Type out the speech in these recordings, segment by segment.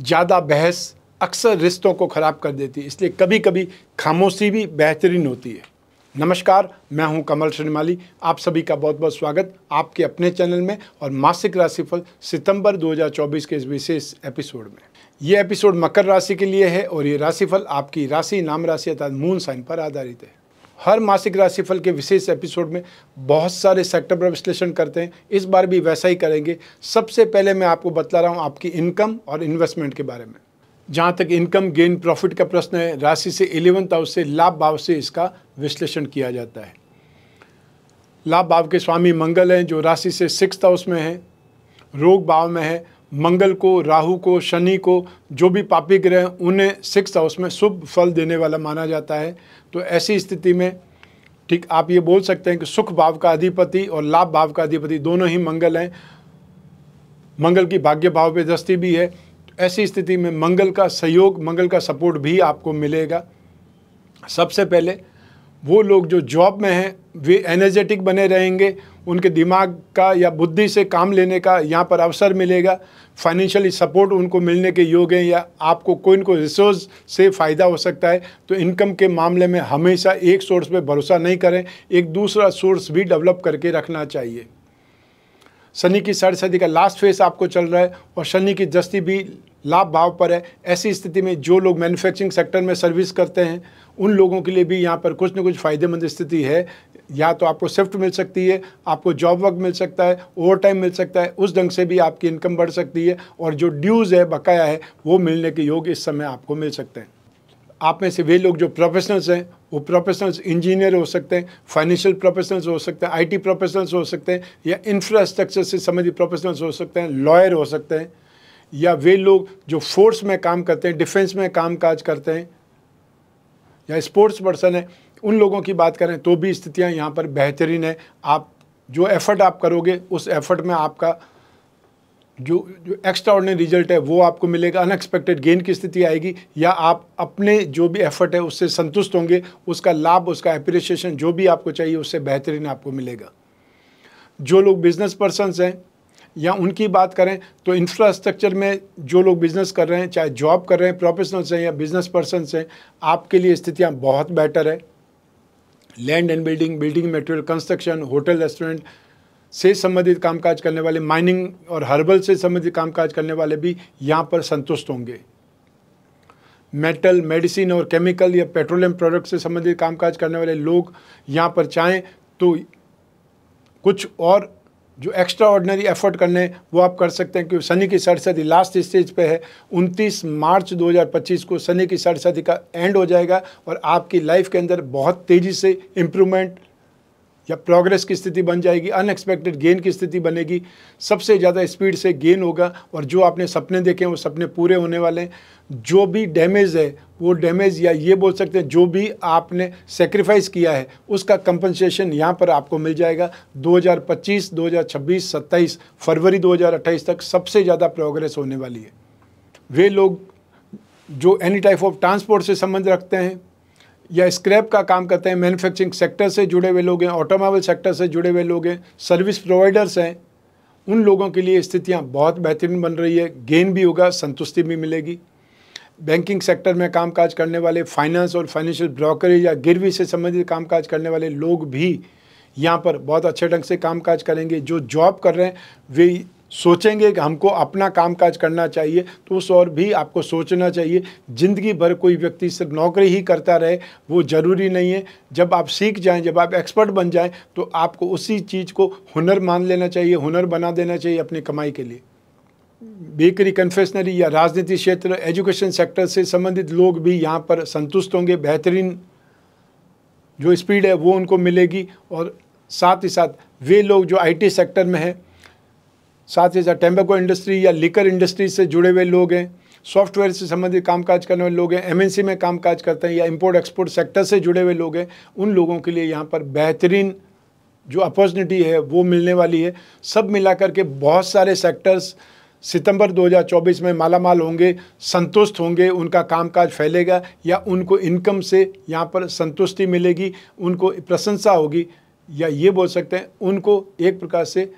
ज़्यादा बहस अक्सर रिश्तों को ख़राब कर देती है इसलिए कभी कभी खामोशी भी बेहतरीन होती है नमस्कार मैं हूं कमल श्रीमाली आप सभी का बहुत बहुत स्वागत आपके अपने चैनल में और मासिक राशिफल सितंबर 2024 के इस विशेष एपिसोड में ये एपिसोड मकर राशि के लिए है और ये राशिफल आपकी राशि नाम राशि अर्थात मून साइन पर आधारित है हर मासिक राशिफल के विशेष एपिसोड में बहुत सारे सेक्टर पर विश्लेषण करते हैं इस बार भी वैसा ही करेंगे सबसे पहले मैं आपको बता रहा हूँ आपकी इनकम और इन्वेस्टमेंट के बारे में जहाँ तक इनकम गेन प्रॉफिट का प्रश्न है राशि से इलेवंथ हाउस से लाभ भाव से इसका विश्लेषण किया जाता है लाभ भाव के स्वामी मंगल हैं जो राशि से सिक्स हाउस में है रोग भाव में है मंगल को राहु को शनि को जो भी पापी ग्रह उन्हें सिक्स हाउस में शुभ फल देने वाला माना जाता है तो ऐसी स्थिति में ठीक आप ये बोल सकते हैं कि सुख भाव का अधिपति और लाभ भाव का अधिपति दोनों ही मंगल हैं मंगल की भाग्य भाव पे दृष्टि भी है तो ऐसी स्थिति में मंगल का सहयोग मंगल का सपोर्ट भी आपको मिलेगा सबसे पहले वो लोग जो जॉब में हैं वे एनर्जेटिक बने रहेंगे उनके दिमाग का या बुद्धि से काम लेने का यहाँ पर अवसर मिलेगा फाइनेंशियली सपोर्ट उनको मिलने के योग हैं या आपको कोई कोई रिसोर्स से फ़ायदा हो सकता है तो इनकम के मामले में हमेशा एक सोर्स पे भरोसा नहीं करें एक दूसरा सोर्स भी डेवलप करके रखना चाहिए शनि की सरसदी सदी का लास्ट फेस आपको चल रहा है और शनि की दस्ती भी लाभ भाव पर है ऐसी स्थिति में जो लोग मैन्युफैक्चरिंग सेक्टर में सर्विस करते हैं उन लोगों के लिए भी यहाँ पर कुछ ना कुछ फ़ायदेमंद स्थिति है या तो आपको शिफ्ट मिल सकती है आपको जॉब वर्क मिल सकता है ओवर टाइम मिल सकता है उस ढंग से भी आपकी इनकम बढ़ सकती है और जो ड्यूज़ है बकाया है वो मिलने के योग इस समय आपको मिल सकते हैं आप में से वे लोग जो प्रोफेशनल्स हैं वो प्रोफेशनल्स इंजीनियर हो सकते हैं फाइनेंशियल प्रोफेशनल्स हो सकते हैं आईटी प्रोफेशनल्स हो सकते हैं या इंफ्रास्ट्रक्चर से संबंधित प्रोफेशनल्स हो सकते हैं लॉयर हो सकते हैं या वे लोग जो फोर्स में काम करते हैं डिफेंस में काम काज करते हैं या स्पोर्ट्स पर्सन है उन लोगों की बात करें तो भी स्थितियाँ यहाँ पर बेहतरीन है आप जो एफ़र्ट आप करोगे उस एफ़र्ट में आपका जो जो एक्स्ट्रा ऑर्डनरी रिजल्ट है वो आपको मिलेगा अनएक्सपेक्टेड गेन की स्थिति आएगी या आप अपने जो भी एफर्ट है उससे संतुष्ट होंगे उसका लाभ उसका एप्रिसिएशन जो भी आपको चाहिए उससे बेहतरीन आपको मिलेगा जो लोग बिजनेस पर्सनस हैं या उनकी बात करें तो इंफ्रास्ट्रक्चर में जो लोग बिज़नेस कर रहे हैं चाहे जॉब कर रहे हैं प्रोफेशनल्स हैं या बिज़नेस पर्सनस हैं आपके लिए स्थितियाँ बहुत बेटर है land and building building material construction hotel restaurant से संबंधित कामकाज करने वाले माइनिंग और हर्बल से संबंधित कामकाज करने वाले भी यहाँ पर संतुष्ट होंगे मेटल मेडिसिन और केमिकल या पेट्रोलियम प्रोडक्ट से संबंधित कामकाज करने वाले लोग यहाँ पर चाहें तो कुछ और जो एक्स्ट्रा ऑर्डनरी एफर्ट करने वो आप कर सकते हैं क्योंकि शनि की सरसदी लास्ट स्टेज पे है 29 मार्च 2025 को शनि की सरसदी का एंड हो जाएगा और आपकी लाइफ के अंदर बहुत तेज़ी से इम्प्रूवमेंट या प्रोग्रेस की स्थिति बन जाएगी अनएक्सपेक्टेड गेन की स्थिति बनेगी सबसे ज़्यादा स्पीड से गेन होगा और जो आपने सपने देखे हैं वो सपने पूरे होने वाले हैं जो भी डैमेज है वो डैमेज या ये बोल सकते हैं जो भी आपने सेक्रीफाइस किया है उसका कंपनसेशन यहाँ पर आपको मिल जाएगा 2025, 2026, 27 फरवरी 2028 तक सबसे ज़्यादा प्रोग्रेस होने वाली है वे लोग जो एनी टाइप ऑफ ट्रांसपोर्ट से संबंध रखते हैं या स्क्रैप का काम करते हैं मैन्युफैक्चरिंग सेक्टर से जुड़े हुए लोग हैं ऑटोमोबाइल सेक्टर से जुड़े हुए लोग हैं सर्विस प्रोवाइडर्स हैं उन लोगों के लिए स्थितियाँ बहुत बेहतरीन बन रही है गेन भी होगा संतुष्टि भी मिलेगी बैंकिंग सेक्टर में कामकाज करने वाले फाइनेंस और फाइनेंशियल ब्रोकरेज या गिरवी से संबंधित कामकाज करने वाले लोग भी यहाँ पर बहुत अच्छे ढंग से कामकाज करेंगे जो जॉब कर रहे हैं वे सोचेंगे कि हमको अपना काम काज करना चाहिए तो उस और भी आपको सोचना चाहिए ज़िंदगी भर कोई व्यक्ति सिर्फ नौकरी ही करता रहे वो ज़रूरी नहीं है जब आप सीख जाएं जब आप एक्सपर्ट बन जाएं तो आपको उसी चीज़ को हुनर मान लेना चाहिए हुनर बना देना चाहिए अपनी कमाई के लिए बेकरी कन्फेशनरी या राजनीति क्षेत्र एजुकेशन सेक्टर से संबंधित लोग भी यहाँ पर संतुष्ट होंगे बेहतरीन जो स्पीड है वो उनको मिलेगी और साथ ही साथ वे लोग जो आईटी सेक्टर में हैं साथ ही साथ टेम्बेको इंडस्ट्री या लिकर इंडस्ट्री से जुड़े हुए लोग हैं सॉफ्टवेयर से संबंधित कामकाज करने वाले लोग हैं एमएनसी में कामकाज करते हैं या इंपोर्ट एक्सपोर्ट सेक्टर से जुड़े हुए लोग हैं उन लोगों के लिए यहाँ पर बेहतरीन जो अपॉर्चुनिटी है वो मिलने वाली है सब मिला करके बहुत सारे सेक्टर्स सितंबर 2024 में मालामाल होंगे संतुष्ट होंगे उनका कामकाज फैलेगा या उनको इनकम से यहाँ पर संतुष्टि मिलेगी उनको प्रशंसा होगी या ये बोल सकते हैं उनको एक प्रकार से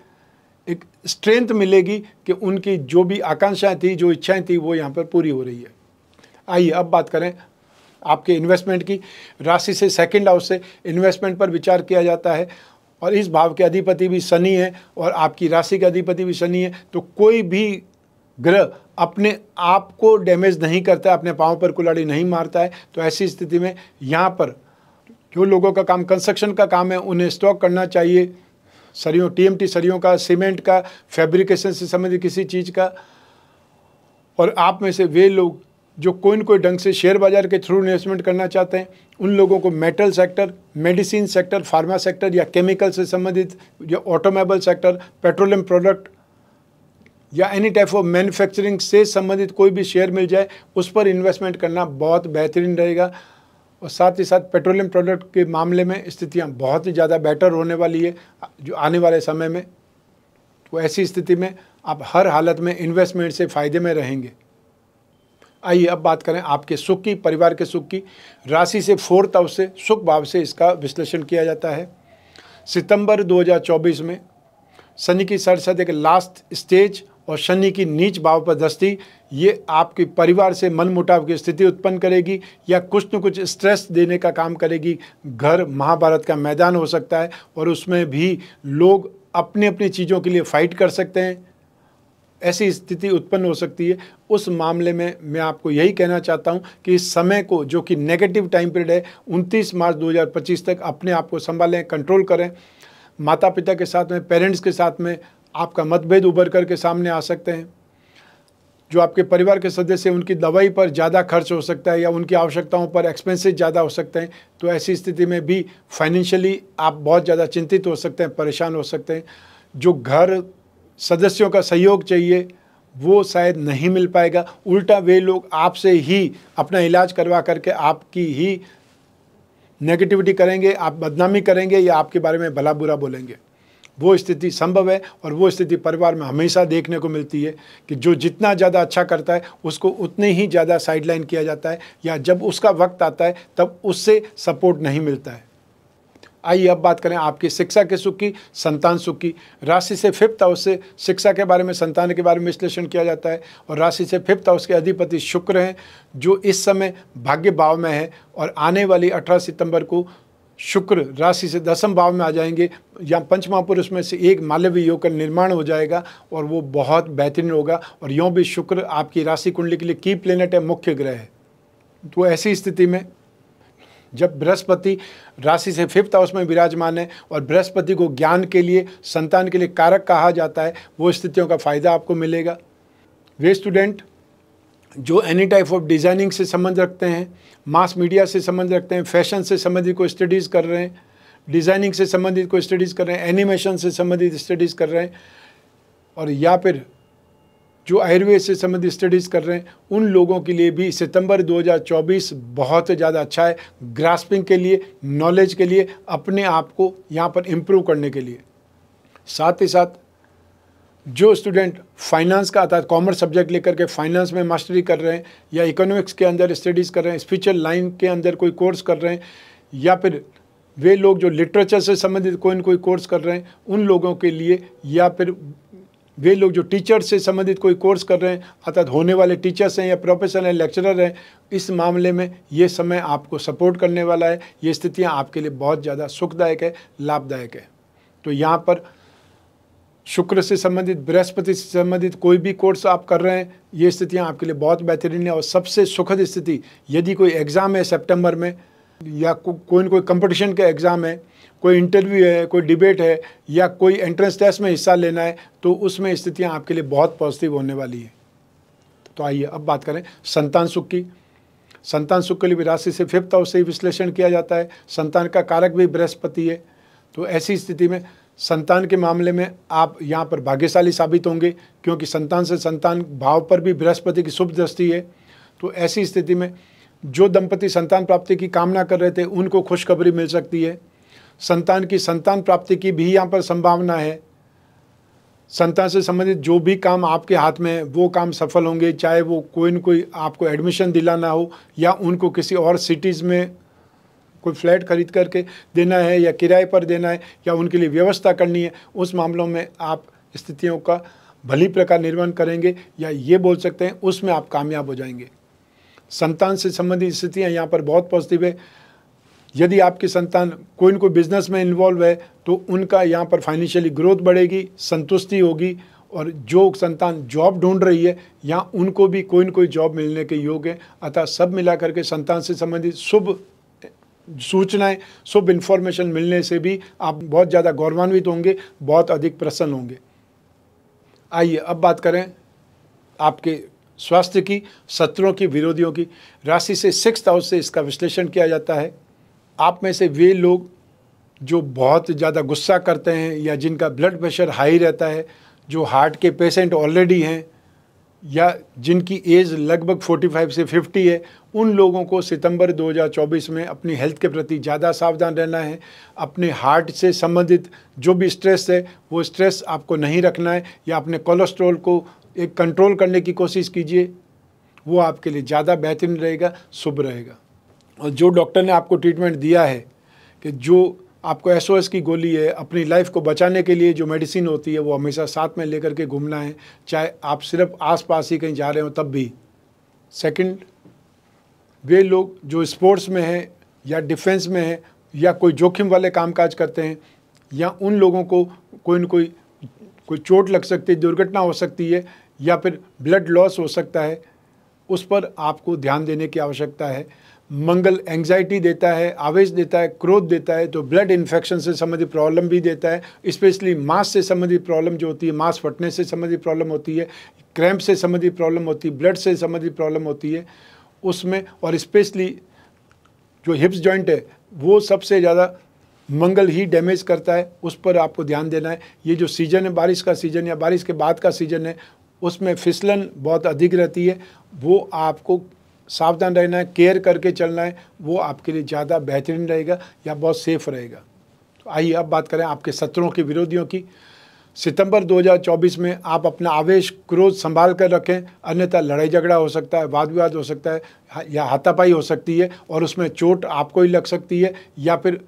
एक स्ट्रेंथ मिलेगी कि उनकी जो भी आकांक्षाएं थी जो इच्छाएं थी वो यहाँ पर पूरी हो रही है आइए अब बात करें आपके इन्वेस्टमेंट की राशि से सेकंड हाउस से इन्वेस्टमेंट पर विचार किया जाता है और इस भाव के अधिपति भी शनि है और आपकी राशि के अधिपति भी शनि है तो कोई भी ग्रह अपने आप को डैमेज नहीं करता है अपने पाँव पर कुलाड़ी नहीं मारता है तो ऐसी स्थिति में यहाँ पर जो लोगों का काम कंस्ट्रक्शन का काम है उन्हें स्टॉक करना चाहिए सरियों टीएमटी सरियों का सीमेंट का फैब्रिकेशन से संबंधित किसी चीज़ का और आप में से वे लोग जो कोई ना कोई ढंग से शेयर बाजार के थ्रू इन्वेस्टमेंट करना चाहते हैं उन लोगों को metal sector medicine sector pharma sector या केमिकल से संबंधित या ऑटोमेबल सेक्टर पेट्रोलियम प्रोडक्ट या एनी टाइप ऑफ मैन्युफैक्चरिंग से संबंधित कोई भी शेयर मिल जाए उस पर इन्वेस्टमेंट करना बहुत बेहतरीन रहेगा और साथ ही साथ पेट्रोलियम प्रोडक्ट के मामले में स्थितियां बहुत ही ज़्यादा बेटर होने वाली है जो आने वाले समय में तो ऐसी स्थिति में आप हर हालत में इन्वेस्टमेंट से फ़ायदे में रहेंगे आइए अब बात करें आपके सुख की परिवार के सुख की राशि से फोर्थ हाउस से सुख भाव से इसका विश्लेषण किया जाता है सितंबर 2024 में शनि की सरसद एक लास्ट स्टेज और शनि की नीच भाव पर दस्ती ये आपके परिवार से मनमुटाव की स्थिति उत्पन्न करेगी या कुछ न कुछ स्ट्रेस देने का काम करेगी घर महाभारत का मैदान हो सकता है और उसमें भी लोग अपने अपनी चीज़ों के लिए फाइट कर सकते हैं ऐसी स्थिति उत्पन्न हो सकती है उस मामले में मैं आपको यही कहना चाहता हूं कि इस समय को जो कि नेगेटिव टाइम पीरियड है 29 मार्च 2025 तक अपने आप को संभालें कंट्रोल करें माता पिता के साथ में पेरेंट्स के साथ में आपका मतभेद उभर करके सामने आ सकते हैं जो आपके परिवार के सदस्य उनकी दवाई पर ज़्यादा खर्च हो सकता है या उनकी आवश्यकताओं पर एक्सपेंसेस ज़्यादा हो सकते हैं तो ऐसी स्थिति में भी फाइनेंशियली आप बहुत ज़्यादा चिंतित हो सकते हैं परेशान हो सकते हैं जो घर सदस्यों का सहयोग चाहिए वो शायद नहीं मिल पाएगा उल्टा वे लोग आपसे ही अपना इलाज करवा करके आपकी ही नेगेटिविटी करेंगे आप बदनामी करेंगे या आपके बारे में भला बुरा बोलेंगे वो स्थिति संभव है और वो स्थिति परिवार में हमेशा देखने को मिलती है कि जो जितना ज़्यादा अच्छा करता है उसको उतने ही ज़्यादा साइडलाइन किया जाता है या जब उसका वक्त आता है तब उससे सपोर्ट नहीं मिलता है आइए अब बात करें आपकी शिक्षा के सुख की संतान सुख की राशि से फिफ्थ हाउस से शिक्षा के बारे में संतान के बारे में विश्लेषण किया जाता है और राशि से फिफ्थ हाउस के अधिपति शुक्र हैं जो इस समय भाग्य भाव में है और आने वाली अठारह सितंबर को शुक्र राशि से दसम भाव में आ जाएंगे या पंचमा पुरुष में से एक मालव्य योग का निर्माण हो जाएगा और वो बहुत बेहतरीन होगा और यों भी शुक्र आपकी राशि कुंडली के लिए की प्लेनेट है मुख्य ग्रह है तो ऐसी स्थिति में जब बृहस्पति राशि से फिफ्थ हाउस में विराजमान है और बृहस्पति को ज्ञान के लिए संतान के लिए कारक कहा जाता है वो स्थितियों का फ़ायदा आपको मिलेगा वे स्टूडेंट जो एनी टाइप ऑफ डिज़ाइनिंग से संबंध रखते हैं मास मीडिया से संबंध रखते हैं फैशन से संबंधित कोई स्टडीज़ कर रहे हैं डिज़ाइनिंग से संबंधित कोई स्टडीज़ कर रहे हैं एनिमेशन से संबंधित स्टडीज़ कर रहे हैं और या फिर जो आयुर्वेद से संबंधित स्टडीज़ कर रहे हैं उन लोगों के लिए भी सितंबर 2024 बहुत ज़्यादा अच्छा है ग्रास्पिंग के लिए नॉलेज के लिए अपने आप को यहाँ पर इम्प्रूव करने के लिए साथ ही साथ जो स्टूडेंट फाइनेंस का अर्थात कॉमर्स सब्जेक्ट लेकर के फाइनेंस में मास्टरी कर रहे हैं या इकोनॉमिक्स के अंदर स्टडीज़ कर रहे हैं स्पीचल लाइन के अंदर कोई कोर्स कर रहे हैं या फिर वे लोग जो लिटरेचर से संबंधित कोई कोई कोर्स कर रहे हैं उन लोगों के लिए या फिर वे लोग जो टीचर से संबंधित कोई कोर्स कर रहे हैं अर्थात होने वाले टीचर्स हैं या प्रोफेसर हैं लेक्चरर हैं इस मामले में ये समय आपको सपोर्ट करने वाला है ये स्थितियाँ आपके लिए बहुत ज़्यादा सुखदायक है लाभदायक है तो यहाँ पर शुक्र से संबंधित बृहस्पति से संबंधित कोई भी कोर्स आप कर रहे हैं ये स्थितियाँ आपके लिए बहुत बेहतरीन है और सबसे सुखद स्थिति यदि कोई एग्ज़ाम है सेप्टेम्बर में या को, कोई न कोई कंपटीशन का एग्ज़ाम है कोई इंटरव्यू है कोई डिबेट है या कोई एंट्रेंस टेस्ट में हिस्सा लेना है तो उसमें स्थितियाँ आपके लिए बहुत पॉजिटिव होने वाली है तो आइए अब बात करें संतान सुख की संतान सुख के लिए भी राशि से फिफ्थ हाउस से विश्लेषण किया जाता है संतान का कारक भी बृहस्पति है तो ऐसी स्थिति में संतान के मामले में आप यहाँ पर भाग्यशाली साबित होंगे क्योंकि संतान से संतान भाव पर भी बृहस्पति की शुभ दृष्टि है तो ऐसी स्थिति में जो दंपति संतान प्राप्ति की कामना कर रहे थे उनको खुशखबरी मिल सकती है संतान की संतान प्राप्ति की भी यहाँ पर संभावना है संतान से संबंधित जो भी काम आपके हाथ में है वो काम सफल होंगे चाहे वो कोई न कोई आपको एडमिशन दिलाना हो या उनको किसी और सिटीज़ में कोई फ्लैट खरीद करके देना है या किराए पर देना है या उनके लिए व्यवस्था करनी है उस मामलों में आप स्थितियों का भली प्रकार निर्माण करेंगे या ये बोल सकते हैं उसमें आप कामयाब हो जाएंगे संतान से संबंधित स्थितियाँ यहाँ पर बहुत पॉजिटिव है यदि आपकी संतान कोई न कोई बिजनेस में इन्वॉल्व है तो उनका यहाँ पर फाइनेंशियली ग्रोथ बढ़ेगी संतुष्टि होगी और जो संतान जॉब ढूंढ रही है यहाँ उनको भी कोई न कोई जॉब मिलने के योग है अतः सब मिला करके संतान से संबंधित शुभ सूचनाएं शुभ इन्फॉर्मेशन मिलने से भी आप बहुत ज़्यादा गौरवान्वित होंगे बहुत अधिक प्रसन्न होंगे आइए अब बात करें आपके स्वास्थ्य की शत्रुओं की विरोधियों की राशि से सिक्स हाउस से इसका विश्लेषण किया जाता है आप में से वे लोग जो बहुत ज़्यादा गुस्सा करते हैं या जिनका ब्लड प्रेशर हाई रहता है जो हार्ट के पेशेंट ऑलरेडी हैं या जिनकी एज लगभग 45 से 50 है उन लोगों को सितंबर 2024 में अपनी हेल्थ के प्रति ज़्यादा सावधान रहना है अपने हार्ट से संबंधित जो भी स्ट्रेस है वो स्ट्रेस आपको नहीं रखना है या अपने कोलेस्ट्रॉल को एक कंट्रोल करने की कोशिश कीजिए वो आपके लिए ज़्यादा बेहतरीन रहेगा शुभ रहेगा और जो डॉक्टर ने आपको ट्रीटमेंट दिया है कि जो आपको एस की गोली है अपनी लाइफ को बचाने के लिए जो मेडिसिन होती है वो हमेशा साथ में लेकर के घूमना है चाहे आप सिर्फ आसपास ही कहीं जा रहे हो तब भी सेकंड वे लोग जो स्पोर्ट्स में हैं या डिफेंस में हैं या कोई जोखिम वाले कामकाज करते हैं या उन लोगों को कोई ना कोई कोई चोट लग सकती है दुर्घटना हो सकती है या फिर ब्लड लॉस हो सकता है उस पर आपको ध्यान देने की आवश्यकता है मंगल एंग्जाइटी देता है आवेश देता है क्रोध देता है तो ब्लड इन्फेक्शन से संबंधित प्रॉब्लम भी देता है स्पेशली मांस से संबंधित प्रॉब्लम जो होती है मांस फटने से संबंधित प्रॉब्लम होती है क्रैम्प से संबंधित प्रॉब्लम होती है ब्लड से संबंधित प्रॉब्लम होती है उसमें और स्पेशली जो हिप्स जॉइंट है वो सबसे ज़्यादा मंगल ही डैमेज करता है उस पर आपको ध्यान देना है ये जो सीज़न है बारिश का सीज़न या बारिश के बाद का सीज़न है उसमें फिसलन बहुत अधिक रहती है वो आपको सावधान रहना है केयर करके चलना है वो आपके लिए ज़्यादा बेहतरीन रहेगा या बहुत सेफ रहेगा तो आइए अब बात करें आपके शत्रुओं के विरोधियों की सितंबर 2024 में आप अपना आवेश क्रोध संभाल कर रखें अन्यथा लड़ाई झगड़ा हो सकता है वाद विवाद हो सकता है या हाथापाई हो सकती है और उसमें चोट आपको ही लग सकती है या फिर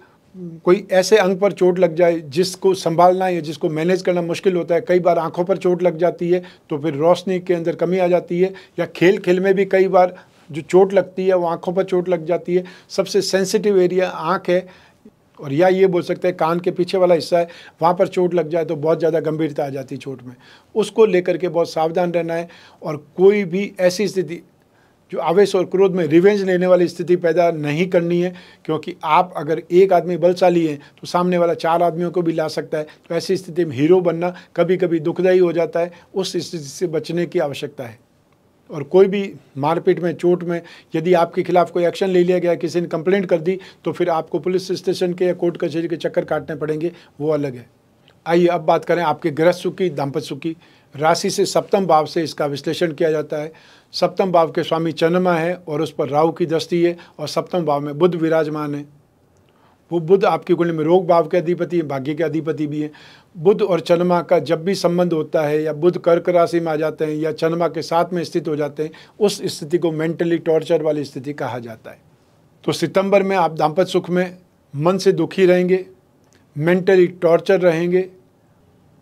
कोई ऐसे अंग पर चोट लग जाए जिसको संभालना या जिसको मैनेज करना मुश्किल होता है कई बार आंखों पर चोट लग जाती है तो फिर रोशनी के अंदर कमी आ जाती है या खेल खेल में भी कई बार जो चोट लगती है वो आँखों पर चोट लग जाती है सबसे सेंसिटिव एरिया आँख है और या ये बोल सकते हैं कान के पीछे वाला हिस्सा है वहाँ पर चोट लग जाए तो बहुत ज़्यादा गंभीरता आ जाती है चोट में उसको लेकर के बहुत सावधान रहना है और कोई भी ऐसी स्थिति जो आवेश और क्रोध में रिवेंज लेने वाली स्थिति पैदा नहीं करनी है क्योंकि आप अगर एक आदमी बलशाली हैं तो सामने वाला चार आदमियों को भी ला सकता है तो ऐसी स्थिति में हीरो बनना कभी कभी दुखदायी हो जाता है उस स्थिति से बचने की आवश्यकता है और कोई भी मारपीट में चोट में यदि आपके खिलाफ कोई एक्शन ले लिया गया किसी ने कंप्लेंट कर दी तो फिर आपको पुलिस स्टेशन के या कोर्ट कचहरी के चक्कर काटने पड़ेंगे वो अलग है आइए अब बात करें आपके गृह सुख की दाम्पत्य सुख की राशि से सप्तम भाव से इसका विश्लेषण किया जाता है सप्तम भाव के स्वामी चन्मा है और उस पर राहु की दृष्टि है और सप्तम भाव में बुद्ध विराजमान है वो बुद्ध आपकी कुंडली में रोग भाव के अधिपति हैं भाग्य के अधिपति भी हैं बुद्ध और चंद्रमा का जब भी संबंध होता है या बुद्ध कर्क राशि में आ जाते हैं या चंद्रमा के साथ में स्थित हो जाते हैं उस स्थिति को मेंटली टॉर्चर वाली स्थिति कहा जाता है तो सितंबर में आप दाम्पत्य सुख में मन से दुखी रहेंगे मेंटली टॉर्चर रहेंगे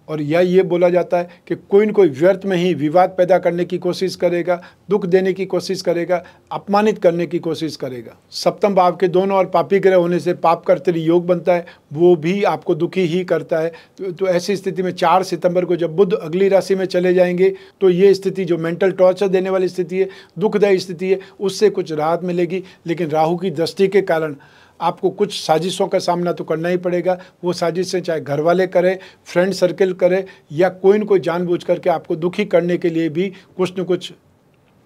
और या ये बोला जाता है कि कोई न कोई व्यर्थ में ही विवाद पैदा करने की कोशिश करेगा दुख देने की कोशिश करेगा अपमानित करने की कोशिश करेगा सप्तम भाव के दोनों और पापी ग्रह होने से पाप करते योग बनता है वो भी आपको दुखी ही करता है तो, तो ऐसी स्थिति में चार सितंबर को जब बुद्ध अगली राशि में चले जाएंगे तो ये स्थिति जो मेंटल टॉर्चर देने वाली स्थिति है दुखदायी स्थिति है उससे कुछ राहत मिलेगी लेकिन राहू की दृष्टि के कारण आपको कुछ साजिशों का सामना तो करना ही पड़ेगा वो साजिशें चाहे घर वाले करें फ्रेंड सर्कल करें या कोई ना कोई जानबूझ करके आपको दुखी करने के लिए भी कुछ न कुछ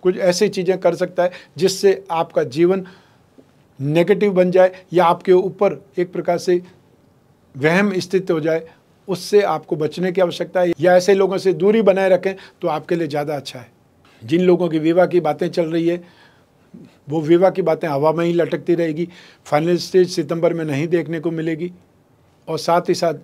कुछ ऐसी चीज़ें कर सकता है जिससे आपका जीवन नेगेटिव बन जाए या आपके ऊपर एक प्रकार से वहम स्थित हो जाए उससे आपको बचने की आवश्यकता है या ऐसे लोगों से दूरी बनाए रखें तो आपके लिए ज़्यादा अच्छा है जिन लोगों की विवाह की बातें चल रही है वो विवा की बातें हवा में ही लटकती रहेगी फाइनल स्टेज सितंबर में नहीं देखने को मिलेगी और साथ ही साथ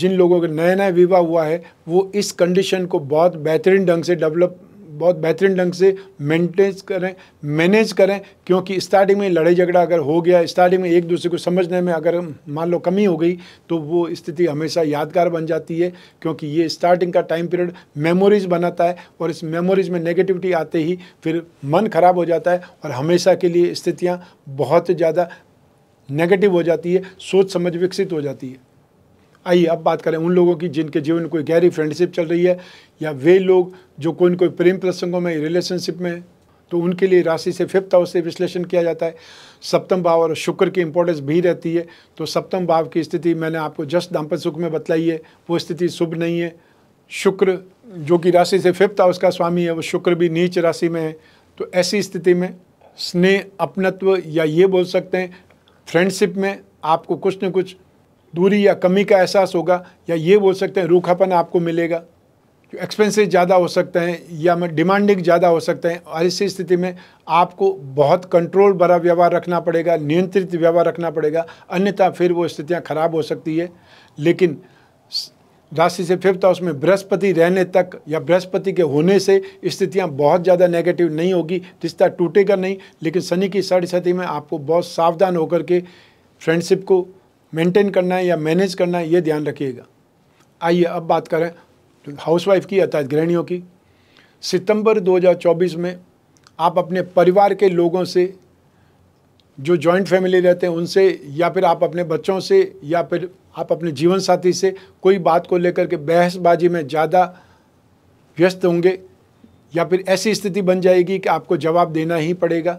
जिन लोगों के नए नए विवाह हुआ है वो इस कंडीशन को बहुत बेहतरीन ढंग से डेवलप बहुत बेहतरीन ढंग से मेंटेन करें मैनेज करें क्योंकि स्टार्टिंग में लड़ाई झगड़ा अगर हो गया स्टार्टिंग में एक दूसरे को समझने में अगर मान लो कमी हो गई तो वो स्थिति हमेशा यादगार बन जाती है क्योंकि ये स्टार्टिंग का टाइम पीरियड मेमोरीज बनाता है और इस मेमोरीज में नेगेटिविटी आते ही फिर मन ख़राब हो जाता है और हमेशा के लिए स्थितियाँ बहुत ज़्यादा नेगेटिव हो जाती है सोच समझ विकसित हो जाती है आइए अब बात करें उन लोगों की जिनके जीवन कोई गहरी फ्रेंडशिप चल रही है या वे लोग जो कोई कोई प्रेम प्रसंगों में रिलेशनशिप में तो उनके लिए राशि से फिफ्थ हाउस से विश्लेषण किया जाता है सप्तम भाव और शुक्र की इंपॉर्टेंस भी रहती है तो सप्तम भाव की स्थिति मैंने आपको जस्ट दाम्पत्य सुख में बतलाई है वो स्थिति शुभ नहीं है शुक्र जो कि राशि से फिफ्थ हाउस का स्वामी है वो शुक्र भी नीच राशि में है तो ऐसी स्थिति में स्नेह अपनत्व या ये बोल सकते हैं फ्रेंडशिप में आपको कुछ न कुछ दूरी या कमी का एहसास होगा या ये बोल सकते हैं रूखापन आपको मिलेगा एक्सपेंसिव ज़्यादा हो सकते हैं या मैं डिमांडिंग ज़्यादा हो सकते हैं और ऐसी स्थिति में आपको बहुत कंट्रोल भरा व्यवहार रखना पड़ेगा नियंत्रित व्यवहार रखना पड़ेगा अन्यथा फिर वो स्थितियाँ खराब हो सकती है लेकिन राशि से फिफ्थ हाउस में बृहस्पति रहने तक या बृहस्पति के होने से स्थितियां बहुत ज़्यादा नेगेटिव नहीं होगी रिश्ता टूटेगा नहीं लेकिन शनि की साढ़ी में आपको बहुत सावधान होकर के फ्रेंडशिप को मेंटेन करना है या मैनेज करना है ये ध्यान रखिएगा आइए अब बात करें तो हाउसवाइफ की अर्थात गृहणियों की सितंबर 2024 में आप अपने परिवार के लोगों से जो जॉइंट फैमिली रहते हैं उनसे या फिर आप अपने बच्चों से या फिर आप अपने जीवन साथी से कोई बात को लेकर के बहसबाजी में ज़्यादा व्यस्त होंगे या फिर ऐसी स्थिति बन जाएगी कि आपको जवाब देना ही पड़ेगा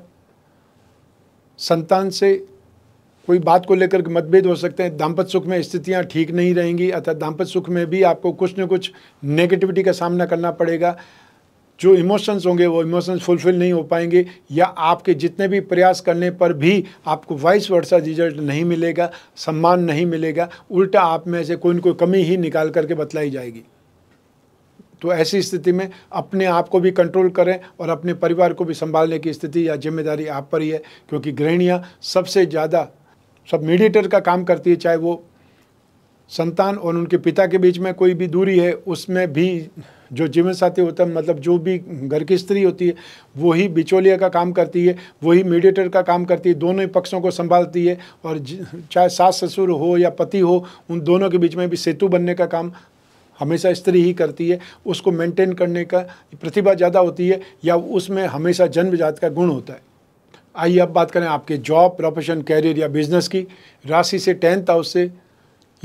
संतान से कोई बात को लेकर मतभेद हो सकते हैं दाम्पत्य सुख में स्थितियां ठीक नहीं रहेंगी अतः दाम्पत्य सुख में भी आपको कुछ न कुछ नेगेटिविटी का सामना करना पड़ेगा जो इमोशंस होंगे वो इमोशंस फुलफिल नहीं हो पाएंगे या आपके जितने भी प्रयास करने पर भी आपको वाइस वर्षा रिजल्ट नहीं मिलेगा सम्मान नहीं मिलेगा उल्टा आप में से कोई न कोई कमी ही निकाल करके बतलाई जाएगी तो ऐसी स्थिति में अपने आप को भी कंट्रोल करें और अपने परिवार को भी संभालने की स्थिति या जिम्मेदारी आप पर ही है क्योंकि गृहणियाँ सबसे ज़्यादा सब मीडिएटर का काम करती है चाहे वो संतान और उनके पिता के बीच में कोई भी दूरी है उसमें भी जो जीवन साथी होता है मतलब जो भी घर की स्त्री होती है वही बिचौलिया का काम करती है वही मीडिएटर का काम करती है दोनों ही पक्षों को संभालती है और चाहे सास ससुर हो या पति हो उन दोनों के बीच में भी सेतु बनने का काम हमेशा स्त्री ही करती है उसको मेंटेन करने का प्रतिभा ज़्यादा होती है या उसमें हमेशा जन्मजात का गुण होता है आइए अब बात करें आपके जॉब प्रोफेशन कैरियर या बिजनेस की राशि से टेंथ हाउस से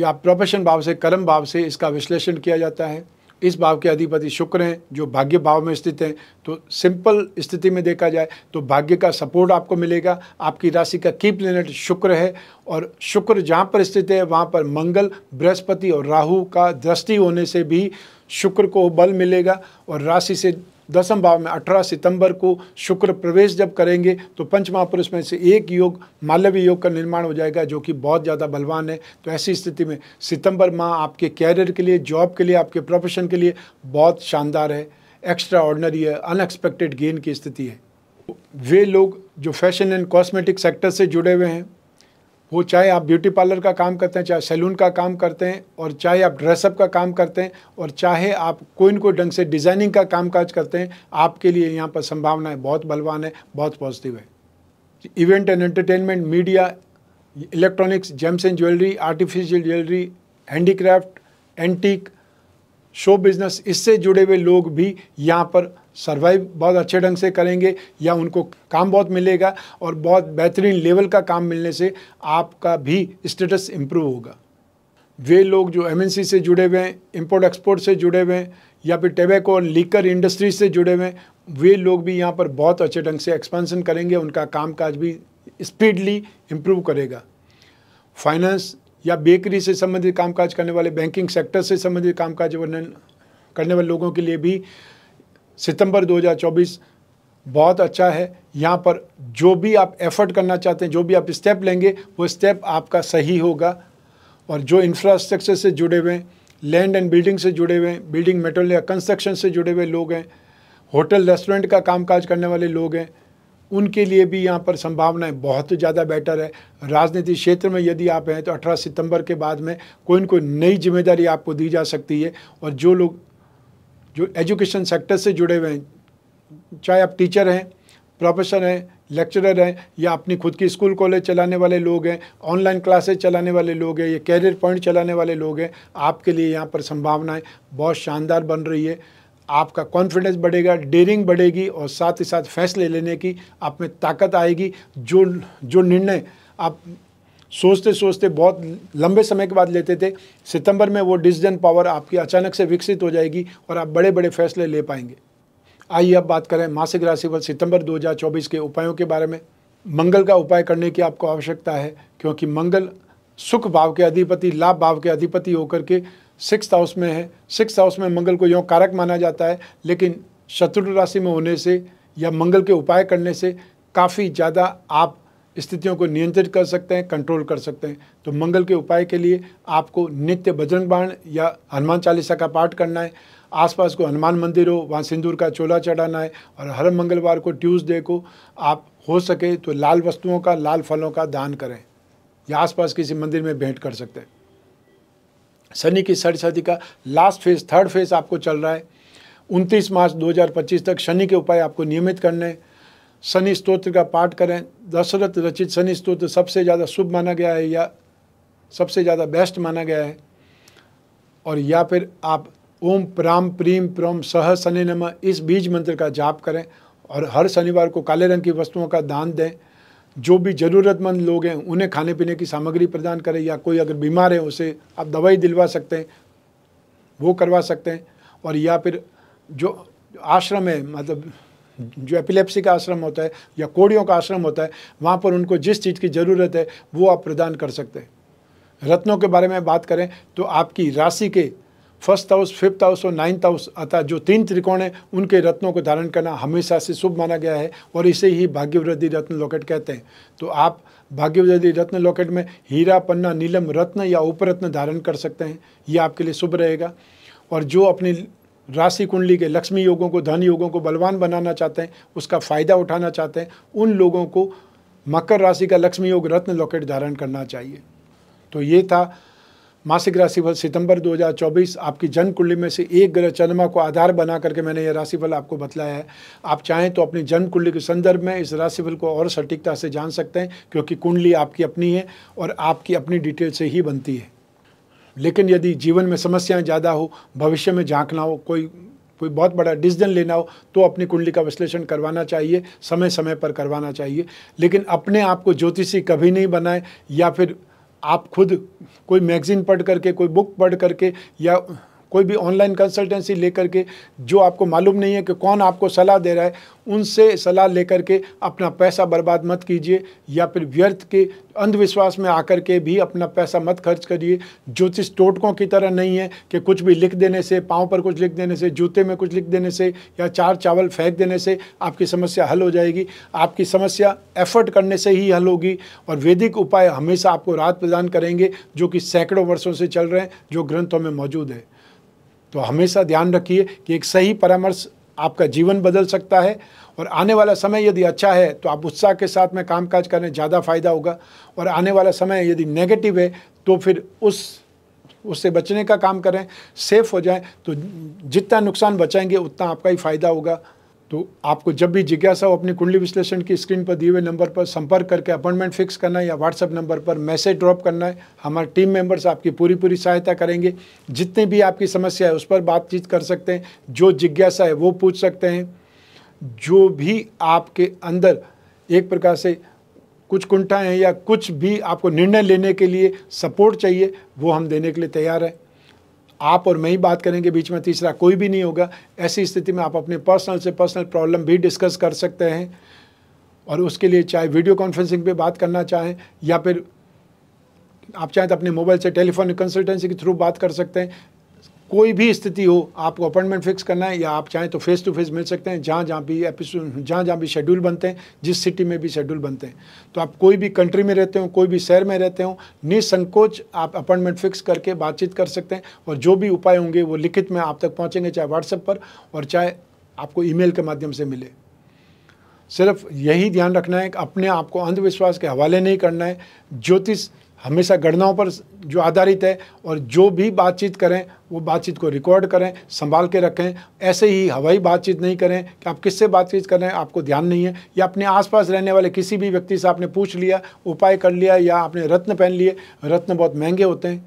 या प्रोफेशन भाव से कर्म भाव से इसका विश्लेषण किया जाता है इस भाव के अधिपति शुक्र हैं जो भाग्य भाव में स्थित हैं तो सिंपल स्थिति में देखा जाए तो भाग्य का सपोर्ट आपको मिलेगा आपकी राशि का की प्लेनेट शुक्र है और शुक्र जहाँ पर स्थित है वहाँ पर मंगल बृहस्पति और राहु का दृष्टि होने से भी शुक्र को बल मिलेगा और राशि से दसम भाव में 18 सितंबर को शुक्र प्रवेश जब करेंगे तो पंच महापुरुष में से एक योग मालवीय योग का निर्माण हो जाएगा जो कि बहुत ज़्यादा बलवान है तो ऐसी स्थिति में सितंबर माह आपके कैरियर के लिए जॉब के लिए आपके प्रोफेशन के लिए बहुत शानदार है एक्स्ट्रा ऑर्डनरी है अनएक्सपेक्टेड गेन की स्थिति है वे लोग जो फैशन एंड कॉस्मेटिक सेक्टर से जुड़े हुए हैं वो चाहे आप ब्यूटी पार्लर का काम करते हैं चाहे सैलून का काम करते हैं और चाहे आप ड्रेसअप का काम करते हैं और चाहे आप कोई न कोई ढंग से डिज़ाइनिंग का काम काज करते हैं आपके लिए यहाँ पर संभावनाएं बहुत बलवान है बहुत पॉजिटिव है event and entertainment media electronics gems and jewellery artificial jewellery handicraft antique show business इससे जुड़े हुए लोग भी यहाँ पर सर्वाइव बहुत अच्छे ढंग से करेंगे या उनको काम बहुत मिलेगा और बहुत बेहतरीन लेवल का काम मिलने से आपका भी स्टेटस इम्प्रूव होगा वे लोग जो एम से जुड़े हुए हैं इम्पोर्ट एक्सपोर्ट से जुड़े हुए हैं या फिर टेबैको और लीकर इंडस्ट्री से जुड़े हुए हैं वे लोग भी यहाँ पर बहुत अच्छे ढंग से एक्सपेंशन करेंगे उनका कामकाज भी स्पीडली इम्प्रूव करेगा फाइनेंस या बेकरी से संबंधित कामकाज करने वाले बैंकिंग सेक्टर से संबंधित कामकाज करने वाले लोगों के लिए भी सितंबर 2024 बहुत अच्छा है यहाँ पर जो भी आप एफर्ट करना चाहते हैं जो भी आप स्टेप लेंगे वो स्टेप आपका सही होगा और जो इंफ्रास्ट्रक्चर से जुड़े हुए हैं लैंड एंड बिल्डिंग से जुड़े हुए हैं बिल्डिंग मेटेरियल या कंस्ट्रक्शन से जुड़े हुए लोग हैं होटल रेस्टोरेंट का कामकाज करने वाले लोग हैं उनके लिए भी यहाँ पर संभावनाएं बहुत ज़्यादा बेटर है राजनीति क्षेत्र में यदि आप हैं तो 18 सितंबर के बाद में कोई न कोई नई जिम्मेदारी आपको दी जा सकती है और जो लोग जो एजुकेशन सेक्टर से जुड़े हुए हैं चाहे आप टीचर हैं प्रोफेसर हैं लेक्चरर हैं या अपनी खुद की स्कूल कॉलेज चलाने वाले लोग हैं ऑनलाइन क्लासेज चलाने वाले लोग हैं या कैरियर पॉइंट चलाने वाले लोग हैं आपके लिए यहाँ पर संभावनाएं बहुत शानदार बन रही है आपका कॉन्फिडेंस बढ़ेगा डेरिंग बढ़ेगी और साथ ही साथ फैसले लेने की आप में ताकत आएगी जो जो निर्णय आप सोचते सोचते बहुत लंबे समय के बाद लेते थे सितंबर में वो डिसीजन पावर आपकी अचानक से विकसित हो जाएगी और आप बड़े बड़े फैसले ले पाएंगे आइए अब बात करें मासिक राशिफल सितंबर 2024 के उपायों के बारे में मंगल का उपाय करने की आपको आवश्यकता है क्योंकि मंगल सुख भाव के अधिपति लाभ भाव के अधिपति होकर के सिक्स हाउस में है सिक्स हाउस में मंगल को यौं कारक माना जाता है लेकिन शत्रु राशि में होने से या मंगल के उपाय करने से काफ़ी ज़्यादा आप स्थितियों को नियंत्रित कर सकते हैं कंट्रोल कर सकते हैं तो मंगल के उपाय के लिए आपको नित्य बजरंग बाण या हनुमान चालीसा का पाठ करना है आसपास को हनुमान मंदिर हो वहाँ सिंदूर का चोला चढ़ाना है और हर मंगलवार को ट्यूसडे को आप हो सके तो लाल वस्तुओं का लाल फलों का दान करें या आसपास किसी मंदिर में भेंट कर सकते हैं शनि की सरस्वती का लास्ट फेज थर्ड फेज आपको चल रहा है उनतीस मार्च 2025 तक शनि के उपाय आपको नियमित करने हैं शनि स्त्रोत्र का पाठ करें दशरथ रचित शनि स्त्रोत्र सबसे ज़्यादा शुभ माना गया है या सबसे ज़्यादा बेस्ट माना गया है और या फिर आप ओम प्राम प्रीम प्रोम सह शनि नम इस बीज मंत्र का जाप करें और हर शनिवार को काले रंग की वस्तुओं का दान दें जो भी ज़रूरतमंद लोग हैं उन्हें खाने पीने की सामग्री प्रदान करें या कोई अगर बीमार है उसे आप दवाई दिलवा सकते हैं वो करवा सकते हैं और या फिर जो आश्रम है मतलब जो एपिलेप्सी का आश्रम होता है या कोड़ियों का आश्रम होता है वहाँ पर उनको जिस चीज़ की ज़रूरत है वो आप प्रदान कर सकते हैं रत्नों के बारे में बात करें तो आपकी राशि के फर्स्ट हाउस फिफ्थ हाउस और नाइन्थ हाउस अतः जो तीन त्रिकोण हैं उनके रत्नों को धारण करना हमेशा से शुभ माना गया है और इसे ही भाग्यवृद्धि रत्न लॉकेट कहते हैं तो आप भाग्यवृद्धि रत्न लॉकेट में हीरा पन्ना नीलम रत्न या उपरत्न धारण कर सकते हैं ये आपके लिए शुभ रहेगा और जो अपनी राशि कुंडली के लक्ष्मी योगों को धन योगों को बलवान बनाना चाहते हैं उसका फ़ायदा उठाना चाहते हैं उन लोगों को मकर राशि का लक्ष्मी योग रत्न लॉकेट धारण करना चाहिए तो ये था मासिक राशिफल सितंबर 2024 आपकी जन्म कुंडली में से एक ग्रह चंद्रमा को आधार बना करके मैंने यह राशिफल आपको बतलाया है आप चाहें तो अपनी जन्म कुंडली के संदर्भ में इस राशिफल को और सटीकता से जान सकते हैं क्योंकि कुंडली आपकी अपनी है और आपकी अपनी डिटेल से ही बनती है लेकिन यदि जीवन में समस्याएं ज़्यादा हो भविष्य में झांकना हो कोई कोई बहुत बड़ा डिसीजन लेना हो तो अपनी कुंडली का विश्लेषण करवाना चाहिए समय समय पर करवाना चाहिए लेकिन अपने आप को ज्योतिषी कभी नहीं बनाए या फिर आप खुद कोई मैगज़ीन पढ़ करके कोई बुक पढ़ करके या कोई भी ऑनलाइन कंसल्टेंसी लेकर के जो आपको मालूम नहीं है कि कौन आपको सलाह दे रहा है उनसे सलाह लेकर के अपना पैसा बर्बाद मत कीजिए या फिर व्यर्थ के अंधविश्वास में आकर के भी अपना पैसा मत खर्च करिए ज्योतिष टोटकों की तरह नहीं है कि कुछ भी लिख देने से पाँव पर कुछ लिख देने से जूते में कुछ लिख देने से या चार चावल फेंक देने से आपकी समस्या हल हो जाएगी आपकी समस्या एफर्ट करने से ही हल होगी और वैदिक उपाय हमेशा आपको राहत प्रदान करेंगे जो कि सैकड़ों वर्षों से चल रहे हैं जो ग्रंथों में मौजूद है तो हमेशा ध्यान रखिए कि एक सही परामर्श आपका जीवन बदल सकता है और आने वाला समय यदि अच्छा है तो आप उत्साह के साथ में कामकाज करने ज़्यादा फायदा होगा और आने वाला समय यदि नेगेटिव है तो फिर उस उससे बचने का काम करें सेफ हो जाए तो जितना नुकसान बचाएंगे उतना आपका ही फायदा होगा तो आपको जब भी जिज्ञासा हो अपनी कुंडली विश्लेषण की स्क्रीन पर दिए हुए नंबर पर संपर्क करके अपॉइंटमेंट फिक्स करना है या व्हाट्सअप नंबर पर मैसेज ड्रॉप करना है हमारे टीम मेंबर्स आपकी पूरी पूरी सहायता करेंगे जितने भी आपकी समस्या है उस पर बातचीत कर सकते हैं जो जिज्ञासा है वो पूछ सकते हैं जो भी आपके अंदर एक प्रकार से कुछ कुंठाएँ हैं या कुछ भी आपको निर्णय लेने के लिए सपोर्ट चाहिए वो हम देने के लिए तैयार हैं आप और मैं ही बात करेंगे बीच में तीसरा कोई भी नहीं होगा ऐसी स्थिति में आप अपने पर्सनल से पर्सनल प्रॉब्लम भी डिस्कस कर सकते हैं और उसके लिए चाहे वीडियो कॉन्फ्रेंसिंग पे बात करना चाहें या फिर आप चाहें तो अपने मोबाइल से टेलीफोन कंसल्टेंसी के थ्रू बात कर सकते हैं कोई भी स्थिति हो आपको अपॉइंटमेंट फिक्स करना है या आप चाहें तो फेस टू फेस मिल सकते हैं जहाँ जहाँ भी एपिसोड जहाँ जहाँ भी शेड्यूल बनते हैं जिस सिटी में भी शेड्यूल बनते हैं तो आप कोई भी कंट्री में रहते हो कोई भी शहर में रहते हो निसंकोच आप अपॉइंटमेंट फिक्स करके बातचीत कर सकते हैं और जो भी उपाय होंगे वो लिखित में आप तक पहुँचेंगे चाहे व्हाट्सएप पर और चाहे आपको ई के माध्यम से मिले सिर्फ यही ध्यान रखना है कि अपने आप को अंधविश्वास के हवाले नहीं करना है ज्योतिष हमेशा गणनाओं पर जो आधारित है और जो भी बातचीत करें वो बातचीत को रिकॉर्ड करें संभाल के रखें ऐसे ही हवाई बातचीत नहीं करें कि आप किससे बातचीत कर रहे हैं आपको ध्यान नहीं है या अपने आसपास रहने वाले किसी भी व्यक्ति से आपने पूछ लिया उपाय कर लिया या आपने रत्न पहन लिए रत्न बहुत महंगे होते हैं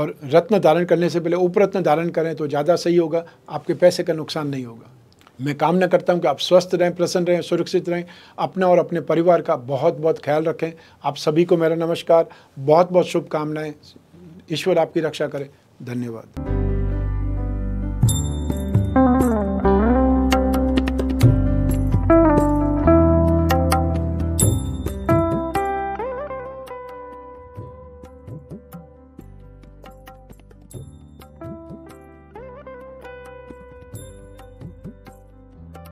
और रत्न धारण करने से पहले उपरत्न धारण करें तो ज़्यादा सही होगा आपके पैसे का नुकसान नहीं होगा मैं कामना करता हूँ कि आप स्वस्थ रहें प्रसन्न रहें सुरक्षित रहें अपना और अपने परिवार का बहुत बहुत ख्याल रखें आप सभी को मेरा नमस्कार बहुत बहुत शुभकामनाएँ ईश्वर आपकी रक्षा करें धन्यवाद